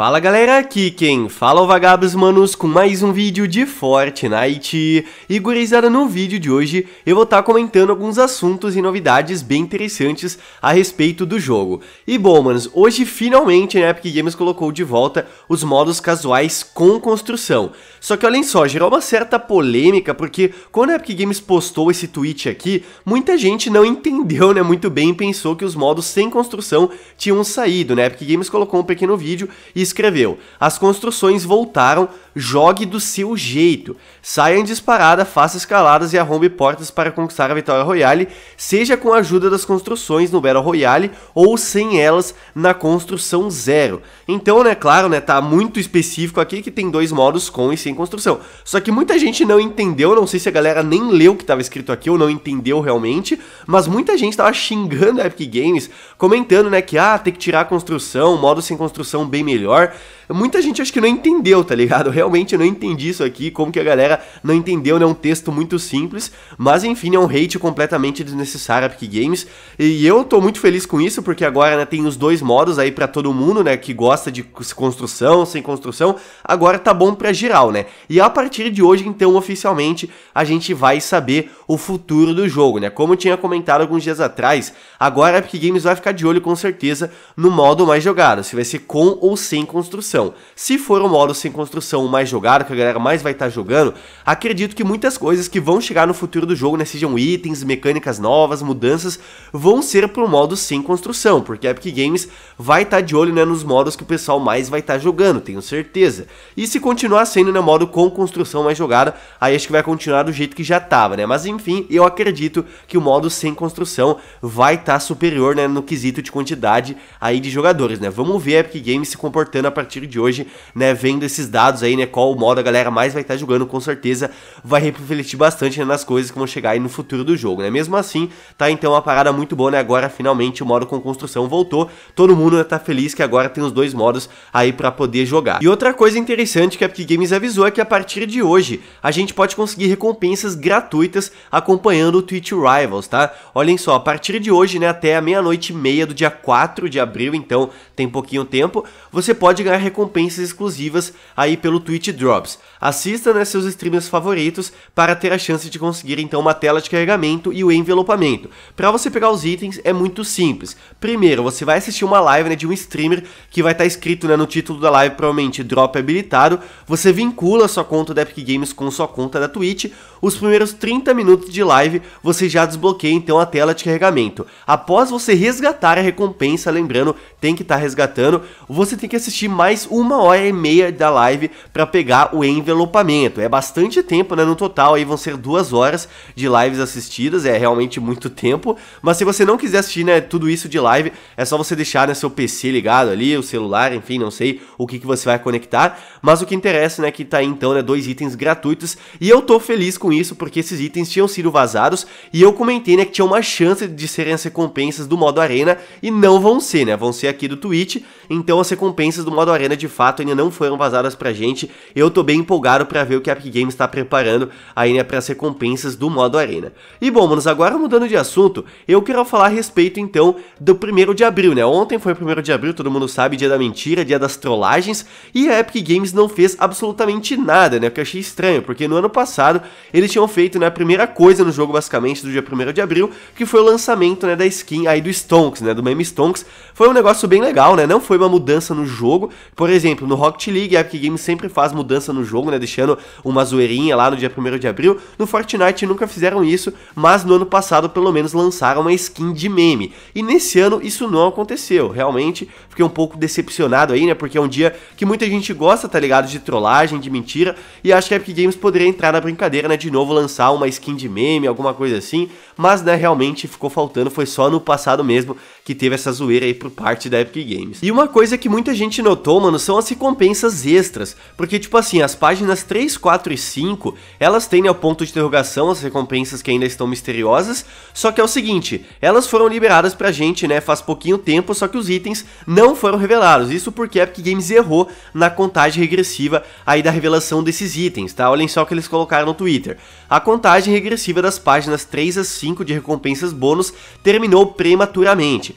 Fala galera, aqui quem fala é o Vagabos Manos com mais um vídeo de Fortnite E gurizada, no vídeo de hoje eu vou estar tá comentando alguns assuntos e novidades bem interessantes a respeito do jogo E bom manos, hoje finalmente a né, Epic Games colocou de volta os modos casuais com construção Só que olhem só, gerou uma certa polêmica porque quando a Epic Games postou esse tweet aqui Muita gente não entendeu né, muito bem e pensou que os modos sem construção tinham saído né? A Epic Games colocou um pequeno vídeo e escreveu: As construções voltaram, jogue do seu jeito. Saia em disparada, faça escaladas e arrombe portas para conquistar a vitória royale, seja com a ajuda das construções no Battle Royale ou sem elas na construção zero. Então, né, claro, né, tá muito específico aqui que tem dois modos com e sem construção. Só que muita gente não entendeu, não sei se a galera nem leu o que estava escrito aqui ou não entendeu realmente, mas muita gente tava xingando a Epic Games, comentando, né, que ah, tem que tirar a construção, modo sem construção bem melhor are muita gente acho que não entendeu, tá ligado? Eu realmente não entendi isso aqui, como que a galera não entendeu, né? É um texto muito simples, mas enfim, é um hate completamente desnecessário a Epic Games. E eu tô muito feliz com isso, porque agora né, tem os dois modos aí para todo mundo, né, que gosta de construção, sem construção. Agora tá bom para geral, né? E a partir de hoje, então, oficialmente, a gente vai saber o futuro do jogo, né? Como eu tinha comentado alguns dias atrás, agora a Epic Games vai ficar de olho com certeza no modo mais jogado, se vai ser com ou sem construção construção. Se for um modo sem construção mais jogado, que a galera mais vai estar tá jogando, acredito que muitas coisas que vão chegar no futuro do jogo, né, sejam itens, mecânicas novas, mudanças, vão ser pro modo sem construção, porque a Epic Games vai estar tá de olho né, nos modos que o pessoal mais vai estar tá jogando, tenho certeza. E se continuar sendo né, modo com construção mais jogada, aí acho que vai continuar do jeito que já tava, né? Mas enfim, eu acredito que o modo sem construção vai estar tá superior né, no quesito de quantidade aí de jogadores, né? Vamos ver a Epic Games se comportando a partir de hoje, né, vendo esses dados aí, né, qual modo a galera mais vai estar tá jogando, com certeza vai refletir bastante né, nas coisas que vão chegar aí no futuro do jogo, né? Mesmo assim, tá então uma parada muito boa, né? Agora finalmente o modo com construção voltou, todo mundo né, tá feliz que agora tem os dois modos aí para poder jogar. E outra coisa interessante que a Epic Games avisou é que a partir de hoje a gente pode conseguir recompensas gratuitas acompanhando o Twitch Rivals, tá? Olhem só, a partir de hoje, né, até a meia-noite e meia do dia 4 de abril, então tem pouquinho tempo, você pode ganhar recompensas recompensas exclusivas aí pelo Twitch Drops. Assista né, seus streamers favoritos para ter a chance de conseguir então uma tela de carregamento e o envelopamento. Para você pegar os itens é muito simples. Primeiro, você vai assistir uma live né, de um streamer que vai estar tá escrito né, no título da live, provavelmente Drop habilitado. Você vincula sua conta da Epic Games com sua conta da Twitch. Os primeiros 30 minutos de live você já desbloqueia então a tela de carregamento. Após você resgatar a recompensa, lembrando, tem que estar tá resgatando, você tem que assistir mais mais uma hora e meia da live para pegar o envelopamento. É bastante tempo, né? No total aí vão ser duas horas de lives assistidas, é realmente muito tempo. Mas se você não quiser assistir né, tudo isso de live, é só você deixar né, seu PC ligado ali, o celular, enfim, não sei o que, que você vai conectar. Mas o que interessa, né, que tá aí então, né, dois itens gratuitos. E eu tô feliz com isso, porque esses itens tinham sido vazados e eu comentei, né, que tinha uma chance de serem as recompensas do modo arena e não vão ser, né? Vão ser aqui do Twitch então as recompensas do modo arena de fato ainda não foram vazadas pra gente. Eu tô bem empolgado para ver o que a Epic Games está preparando aí né, para as recompensas do modo arena. E bom, manos, agora mudando de assunto, eu quero falar a respeito então do 1 de abril, né? Ontem foi o 1 de abril, todo mundo sabe, dia da mentira, dia das trollagens, e a Epic Games não fez absolutamente nada, né? O que eu achei estranho, porque no ano passado eles tinham feito né, a primeira coisa no jogo basicamente do dia 1 de abril, que foi o lançamento né, da skin aí do Stonks, né? Do meme Stonks. Foi um negócio bem legal, né? Não foi uma mudança no jogo. Por exemplo, no Rocket League, a Epic Games sempre faz mudança no jogo, né? Deixando uma zoeirinha lá no dia 1 de abril. No Fortnite nunca fizeram isso, mas no ano passado pelo menos lançaram uma skin de meme. E nesse ano isso não aconteceu. Realmente fiquei um pouco decepcionado aí, né? Porque é um dia que muita gente gosta, tá ligado? De trollagem, de mentira. E acho que a Epic Games poderia entrar na brincadeira, né? De novo lançar uma skin de meme, alguma coisa assim. Mas, né, realmente ficou faltando. Foi só no passado mesmo que teve essa zoeira aí por parte da Epic Games. E uma coisa que muita gente notou, mano, são as recompensas extras, porque tipo assim, as páginas 3, 4 e 5, elas têm ao né, ponto de interrogação as recompensas que ainda estão misteriosas, só que é o seguinte, elas foram liberadas pra gente, né, faz pouquinho tempo, só que os itens não foram revelados, isso porque a Epic Games errou na contagem regressiva aí da revelação desses itens, tá? Olhem só o que eles colocaram no Twitter. A contagem regressiva das páginas 3 a 5 de recompensas bônus terminou prematuramente.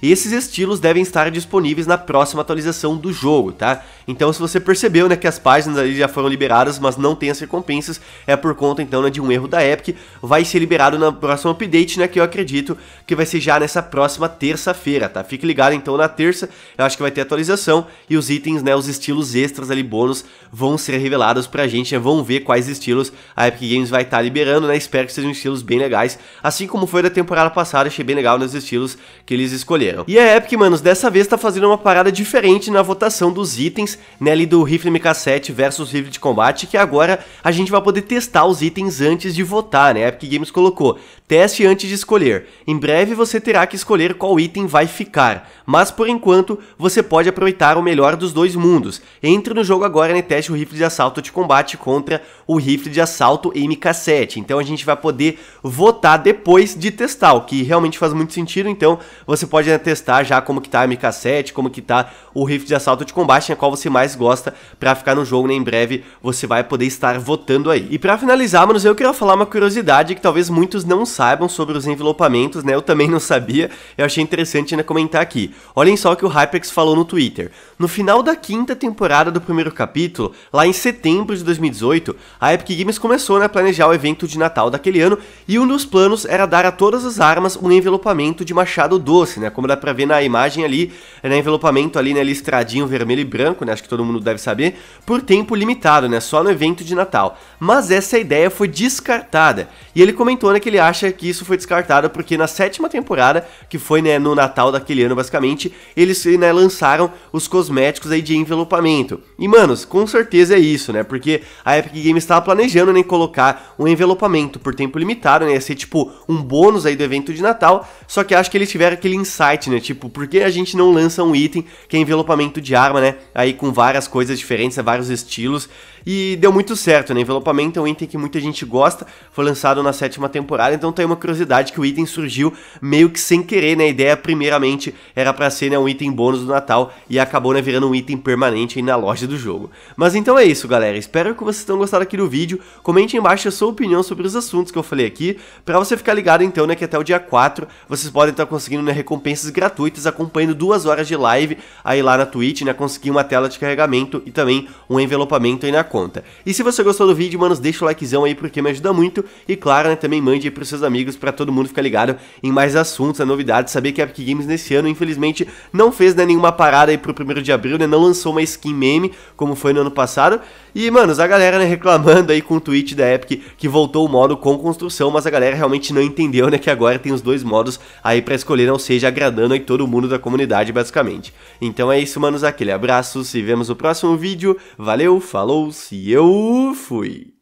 E esses estilos devem estar disponíveis na próxima atualização do jogo, tá? Então se você percebeu né, que as páginas ali já foram liberadas, mas não tem as recompensas, é por conta então né, de um erro da Epic, vai ser liberado na próxima update, né, que eu acredito que vai ser já nessa próxima terça-feira, tá? Fique ligado então na terça, eu acho que vai ter atualização e os itens, né, os estilos extras ali bônus vão ser revelados pra gente, né, vão ver quais estilos a Epic Games vai estar tá liberando, né? Espero que sejam estilos bem legais, assim como foi da temporada passada, achei bem legal nos né, estilos que eles escolheram. E a Epic, manos, dessa vez tá fazendo uma parada diferente na votação dos itens, né, ali do rifle MK7 versus rifle de combate, que agora a gente vai poder testar os itens antes de votar, né? A Epic Games colocou, teste antes de escolher. Em breve você terá que escolher qual item vai ficar, mas por enquanto você pode aproveitar o melhor dos dois mundos. Entre no jogo agora e né, teste o rifle de assalto de combate contra o rifle de assalto MK7. Então a gente vai poder votar depois de testar, o que realmente faz muito sentido, então você pode testar já como que tá a MK7, como que tá o rifle de assalto de combate, a né, qual você mais gosta para ficar no jogo, né, em breve você vai poder estar votando aí. E para finalizar, manos, eu queria falar uma curiosidade que talvez muitos não saibam sobre os envelopamentos, né, eu também não sabia, eu achei interessante, ainda né, comentar aqui. Olhem só o que o Hypex falou no Twitter. No final da quinta temporada do primeiro capítulo, lá em setembro de 2018, a Epic Games começou né, a planejar o evento de Natal daquele ano e um dos planos era dar a todas as armas um envelopamento de machado doce, né, como dá pra ver na imagem ali, né, envelopamento ali, né, listradinho vermelho e branco, né, acho que todo mundo deve saber, por tempo limitado, né, só no evento de Natal. Mas essa ideia foi descartada, e ele comentou, né, que ele acha que isso foi descartado porque na sétima temporada, que foi, né, no Natal daquele ano, basicamente, eles, né, lançaram os cosméticos aí de envelopamento. E, manos, com certeza é isso, né, porque a Epic Games estava planejando, né, colocar um envelopamento por tempo limitado, né, ia ser, tipo, um bônus aí do evento de Natal, só que acho que eles tiveram aquele insight né? Tipo, por que a gente não lança um item que é envelopamento de arma, né? Aí com várias coisas diferentes, né? vários estilos. E deu muito certo, né? Envelopamento é um item que muita gente gosta, foi lançado na sétima temporada, então tem tá uma curiosidade que o item surgiu meio que sem querer, né? A ideia primeiramente era para ser né, um item bônus do Natal e acabou né, virando um item permanente aí na loja do jogo. Mas então é isso, galera. Espero que vocês tenham gostado aqui do vídeo. Comente embaixo a sua opinião sobre os assuntos que eu falei aqui, para você ficar ligado então, né, que até o dia 4 vocês podem estar tá conseguindo né, recompensas gratuitos acompanhando duas horas de live aí lá na Twitch, né? Consegui uma tela de carregamento e também um envelopamento aí na conta. E se você gostou do vídeo, manos, deixa o likezão aí porque me ajuda muito. E claro, né, também mande aí pros seus amigos para todo mundo ficar ligado em mais assuntos, a né, novidades, saber que a Epic Games nesse ano, infelizmente, não fez né, nenhuma parada aí pro primeiro de abril, né? Não lançou uma skin meme como foi no ano passado. E, mano, a galera, né, reclamando aí com o tweet da Epic que voltou o modo com construção, mas a galera realmente não entendeu, né, que agora tem os dois modos aí para escolher, ou seja, agradando aí todo mundo da comunidade, basicamente. Então é isso, manos, aquele abraço, se vemos no próximo vídeo, valeu, falou, se eu fui!